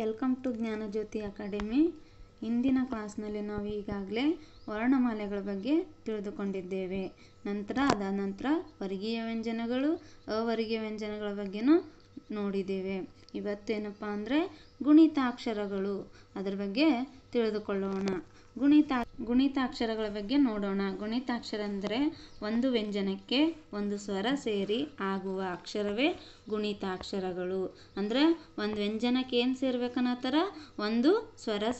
welcome to Jnanajyoti academy ಇಂದಿನ ಕ್ಲಾಸ್ನಲ್ಲಿ ನಾವು ಈಗಾಗಲೇ ವರ್ಣಮಾಲೆಗಳ ಬಗ್ಗೆ ತಿಳಿದುಕೊಂಡಿದ್ದೇವೆ ನಂತರ ಅದಾದ ನಂತರ ವರ್ಗೀಯ ವ್ಯಂಜನಗಳು ಅವರ್ಗೀಯ ವ್ಯಂಜನಗಳ ಬಗ್ಗೆಯೂ ನೋಡಿದ್ದೇವೆ ಇವತ್ತೇನಪ್ಪ ಅಂದರೆ ಗುಣಿತಾಕ್ಷರಗಳು ಅದರ ಬಗ್ಗೆ ತಿಳಿದುಕೊಳ್ಳೋಣ ಗುಣಿತಾ ಗುಣಿತಾಕ್ಷರಗಳ ಬಗ್ಗೆ ನೋಡೋಣ ಗುಣಿತಾಕ್ಷರ ಅಂದರೆ ಒಂದು ವ್ಯಂಜನಕ್ಕೆ ಒಂದು ಸ್ವರ ಸೇರಿ ಆಗುವ ಅಕ್ಷರವೇ ಗುಣಿತಾಕ್ಷರಗಳು ಅಂದರೆ ಒಂದು ವ್ಯಂಜನಕ್ಕೆ ಏನು ಥರ ಒಂದು ಸ್ವರ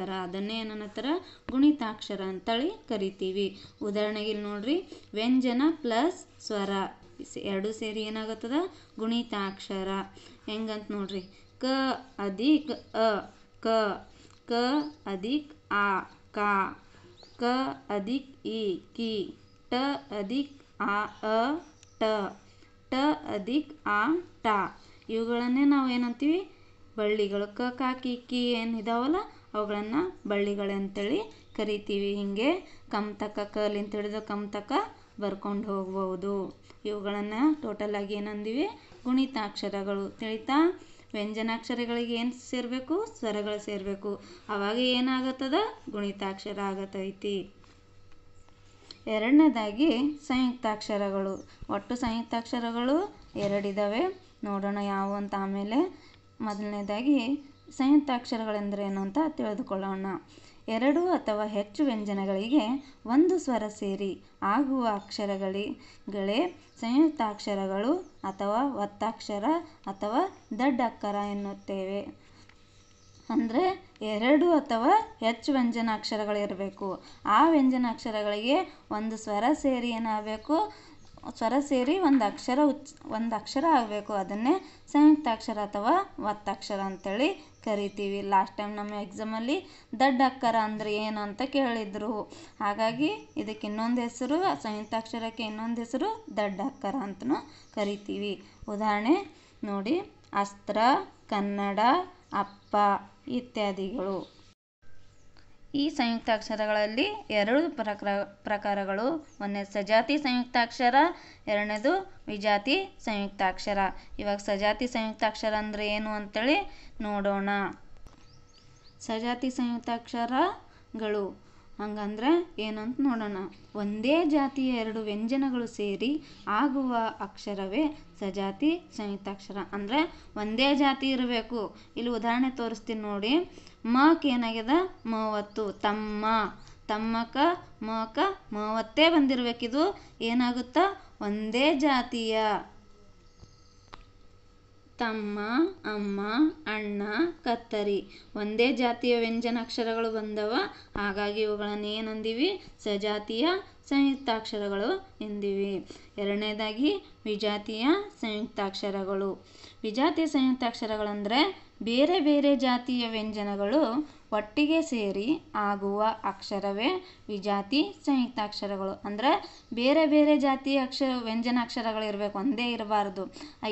ಥರ ಅದನ್ನೇ ಥರ ಗುಣಿತಾಕ್ಷರ ಅಂತೇಳಿ ಕರಿತೀವಿ ಉದಾಹರಣೆಗೆ ಇಲ್ಲಿ ನೋಡ್ರಿ ವ್ಯಂಜನ ಪ್ಲಸ್ ಸ್ವರ ಎರಡು ಸೇರಿ ಏನಾಗತ್ತದ ಗುಣಿತಾಕ್ಷರ ಹೆಂಗಂತ ನೋಡ್ರಿ ಕ ಅಧಿಕ ಅ ಕ ಕ ಅಧಿಕ ಆ ಕಾ ಕ ಅಧಿಕ ಇ ಕಿ ಟ ಅಧಿಕ ಆ ಅ ಟ ಟ ಅಧಿಕ ಆ ಟ ಇವುಗಳನ್ನೇ ನಾವು ಏನಂತೀವಿ ಬಳ್ಳಿಗಳು ಕ ಕಾ ಕಿ ಕಿ ಏನು ಇದಾವಲ್ಲ ಅವುಗಳನ್ನು ಬಳ್ಳಿಗಳಂತೇಳಿ ಕರಿತೀವಿ ಹಿಂಗೆ ಕಮ್ ತಕ ಕಲಿಂತ ಹಿಡಿದು ಕಮ್ ತಕ ಬರ್ಕೊಂಡು ಹೋಗ್ಬೋದು ಇವುಗಳನ್ನು ಟೋಟಲಾಗಿ ಏನಂದೀವಿ ಗುಣಿತಾಕ್ಷರಗಳು ತಿಳಿತಾ ವ್ಯಂಜನಾಕ್ಷರಗಳಿಗೆ ಏನು ಸೇರಬೇಕು ಸ್ವರಗಳು ಸೇರಬೇಕು ಅವಾಗ ಏನಾಗತ್ತದ ಗುಣಿತಾಕ್ಷರ ಆಗತೈತಿ ಎರಡನೇದಾಗಿ ಸಂಯುಕ್ತಾಕ್ಷರಗಳು ಒಟ್ಟು ಸಂಯುಕ್ತಾಕ್ಷರಗಳು ಎರಡಿದ್ದಾವೆ ನೋಡೋಣ ಯಾವುವು ಅಂತ ಆಮೇಲೆ ಮೊದಲನೇದಾಗಿ ಸಂಯುಕ್ತಾಕ್ಷರಗಳೆಂದರೇನು ಅಂತ ತಿಳಿದುಕೊಳ್ಳೋಣ ಎರಡು ಅಥವಾ ಹೆಚ್ಚು ವ್ಯಂಜನಗಳಿಗೆ ಒಂದು ಸ್ವರ ಸೇರಿ ಆಗುವ ಅಕ್ಷರಗಳಿಗಳೇ ಸಂಯುಕ್ತಾಕ್ಷರಗಳು ಅಥವಾ ಒತ್ತಾಕ್ಷರ ಅಥವಾ ದಡ್ಡ ಅಕ್ಷರ ಎನ್ನುತ್ತೇವೆ ಅಂದರೆ ಎರಡು ಅಥವಾ ಹೆಚ್ಚು ವ್ಯಂಜನಾಕ್ಷರಗಳಿರಬೇಕು ಆ ವ್ಯಂಜನಾಕ್ಷರಗಳಿಗೆ ಒಂದು ಸ್ವರ ಸೇರಿ ಏನಾಗಬೇಕು ಸ್ವರ ಸೇರಿ ಒಂದು ಅಕ್ಷರ ಉಚ್ ಒಂದು ಅಕ್ಷರ ಆಗಬೇಕು ಅದನ್ನೇ ಸಂಯುಕ್ತಾಕ್ಷರ ಅಥವಾ ಒತ್ತಕ್ಷರ ಅಂಥೇಳಿ ಕರಿತೀವಿ ಲಾಸ್ಟ್ ಟೈಮ್ ನಮ್ಮ ಎಕ್ಸಾಮಲ್ಲಿ ದಡ್ಡ ಅಕ್ಕರ ಅಂದರೆ ಏನು ಅಂತ ಕೇಳಿದರು ಹಾಗಾಗಿ ಇದಕ್ಕೆ ಇನ್ನೊಂದು ಹೆಸರು ಸಂಯುಕ್ತಾಕ್ಷರಕ್ಕೆ ಇನ್ನೊಂದು ಹೆಸರು ದಡ್ಡ ಅಕ್ಕರ ಅಂತಲೂ ಕರಿತೀವಿ ಉದಾಹರಣೆ ನೋಡಿ ಅಸ್ತ್ರ ಕನ್ನಡ ಅಪ್ಪ ಇತ್ಯಾದಿಗಳು ಈ ಸಂಯುಕ್ತಾಕ್ಷರಗಳಲ್ಲಿ ಎರಡು ಪ್ರಕ್ರ ಪ್ರಕಾರಗಳು ಒಂದನೇ ಸಜಾತಿ ಸಂಯುಕ್ತಾಕ್ಷರ ಎರಡನೇದು ವಿಜಾತಿ ಸಂಯುಕ್ತಾಕ್ಷರ ಇವಾಗ ಸಜಾತಿ ಸಂಯುಕ್ತಾಕ್ಷರ ಅಂದರೆ ಏನು ಅಂತೇಳಿ ನೋಡೋಣ ಸಜಾತಿ ಸಂಯುಕ್ತಾಕ್ಷರಗಳು ಹಂಗಂದ್ರೆ ಏನಂತ ನೋಡೋಣ ಒಂದೇ ಜಾತಿಯ ಎರಡು ವ್ಯಂಜನಗಳು ಸೇರಿ ಆಗುವ ಅಕ್ಷರವೇ ಸಜಾತಿ ಸಂಯುಕ್ತಾಕ್ಷರ ಅಂದರೆ ಒಂದೇ ಜಾತಿ ಇರಬೇಕು ಇಲ್ಲಿ ಉದಾಹರಣೆ ತೋರಿಸ್ತೀನಿ ನೋಡಿ ಮಕ್ ಏನಾಗಿದೆ ಮೂವತ್ತು ತಮ್ಮ ತಮ್ಮಕ ಮಕ ಮೂವತ್ತೇ ಬಂದಿರಬೇಕಿದು ಏನಾಗುತ್ತ ಒಂದೇ ಜಾತಿಯ ತಮ್ಮ ಅಮ್ಮ ಅಣ್ಣ ಕತ್ತರಿ ಒಂದೇ ಜಾತಿಯ ವ್ಯಂಜನ ಅಕ್ಷರಗಳು ಬಂದವ ಹಾಗಾಗಿ ಇವುಗಳನ್ನು ಏನಂದೀವಿ ಸಜಾತಿಯ ಸಂಯುಕ್ತಾಕ್ಷರಗಳು ಎಂದಿವೆ ಎರಡನೇದಾಗಿ ವಿಜಾತಿಯ ಸಂಯುಕ್ತಾಕ್ಷರಗಳು ವಿಜಾತಿಯ ಸಂಯುಕ್ತಾಕ್ಷರಗಳಂದರೆ ಬೇರೆ ಬೇರೆ ಜಾತಿಯ ವ್ಯಂಜನಗಳು ಒಟ್ಟಿಗೆ ಸೇರಿ ಆಗುವ ಅಕ್ಷರವೇ ವಿಜಾತಿ ಸಂಯುಕ್ತಾಕ್ಷರಗಳು ಅಂದರೆ ಬೇರೆ ಬೇರೆ ಜಾತಿಯ ಅಕ್ಷರ ವ್ಯಂಜನಾಕ್ಷರಗಳು ಇರಬೇಕು ಒಂದೇ ಇರಬಾರ್ದು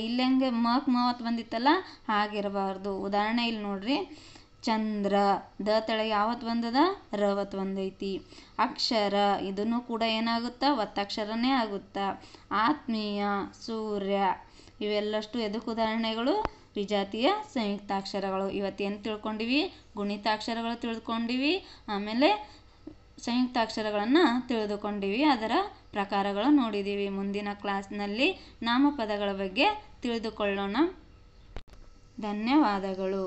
ಇಲ್ಲಂಗೆ ಮಕ್ ಮೂವತ್ತು ಬಂದಿತ್ತಲ್ಲ ಹಾಗಿರಬಾರ್ದು ಉದಾಹರಣೆ ಇಲ್ಲಿ ನೋಡ್ರಿ ಚಂದ್ರ ದ ತಳ ಯಾವತ್ತು ಬಂದದ ರವತ್ ಒಂದೈತಿ ಅಕ್ಷರ ಇದನ್ನು ಕೂಡ ಏನಾಗುತ್ತೆ ಒತ್ತಕ್ಷರನೇ ಆಗುತ್ತೆ ಆತ್ಮೀಯ ಸೂರ್ಯ ಇವೆಲ್ಲಷ್ಟು ಎದಕ್ಕೆ ಉದಾಹರಣೆಗಳು ವಿಜಾತಿಯ ಸಂಯುಕ್ತಾಕ್ಷರಗಳು ಇವತ್ತೇನು ತಿಳ್ಕೊಂಡಿವಿ ಗುಣಿತಾಕ್ಷರಗಳು ತಿಳಿದುಕೊಂಡಿವಿ ಆಮೇಲೆ ಸಂಯುಕ್ತಾಕ್ಷರಗಳನ್ನು ತಿಳಿದುಕೊಂಡಿವಿ ಅದರ ಪ್ರಕಾರಗಳು ನೋಡಿದ್ದೀವಿ ಮುಂದಿನ ಕ್ಲಾಸ್ನಲ್ಲಿ ನಾಮಪದಗಳ ಬಗ್ಗೆ ತಿಳಿದುಕೊಳ್ಳೋಣ ಧನ್ಯವಾದಗಳು